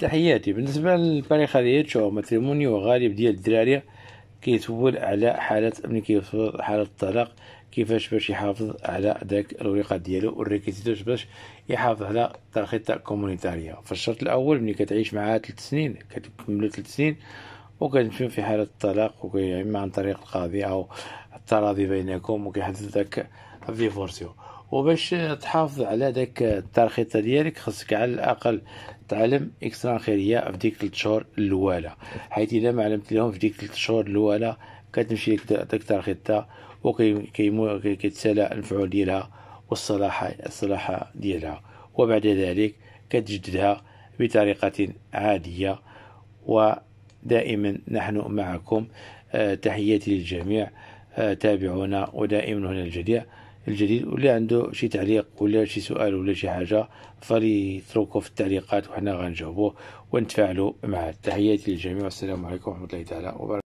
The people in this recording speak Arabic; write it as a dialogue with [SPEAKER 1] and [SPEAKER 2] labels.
[SPEAKER 1] تحياتي بالنسبة للباريخ هذه شو ماتريموني وغالب ديال الدراري كيتول على حالة ملي كيوصل حالة الطلاق كيفاش باش يحافظ على داك الوريقة ديالو والريكيتيتوش باش يحافظ على ترخيطة في فالشرط الأول ملي كتعيش معاها تلت سنين كتكملو تلت سنين وكنمشيو في حالة الطلاق يعني إما عن طريق القاضي أو التراضي بينكم وكيحدث داك الديفورسيو وباش تحافظ على داك الترخيصه ديالك خصك على الاقل تعلم اكسترا خيريه في ديك 3 شهور الاولى حيت الا ما علمت لهم في ديك 3 شهور الاولى كتمشي لك داك الترخيصه وكيتسالى الفعول ديالها والصلاح الصلاح ديالها وبعد ذلك كتجددها بطريقه عاديه و دائما نحن معكم آه، تحياتي للجميع آه، تابعونا ودائما هنا الجديد الجديد واللي عنده شي تعليق ولا شي سؤال ولا شي حاجه فليتركوه في التعليقات وحنا غنجاوبوه ونتفاعلوا مع تحياتي للجميع والسلام عليكم ورحمه الله تعالى وبركاته